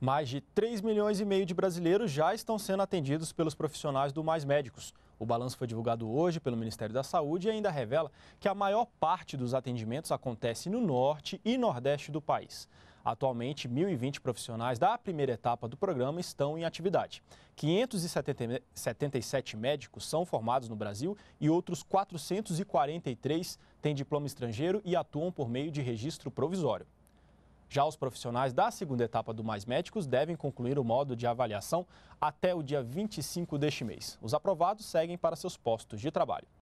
Mais de 3 milhões e meio de brasileiros já estão sendo atendidos pelos profissionais do Mais Médicos. O balanço foi divulgado hoje pelo Ministério da Saúde e ainda revela que a maior parte dos atendimentos acontece no norte e nordeste do país. Atualmente, 1.020 profissionais da primeira etapa do programa estão em atividade. 577 médicos são formados no Brasil e outros 443 têm diploma estrangeiro e atuam por meio de registro provisório. Já os profissionais da segunda etapa do Mais Médicos devem concluir o modo de avaliação até o dia 25 deste mês. Os aprovados seguem para seus postos de trabalho.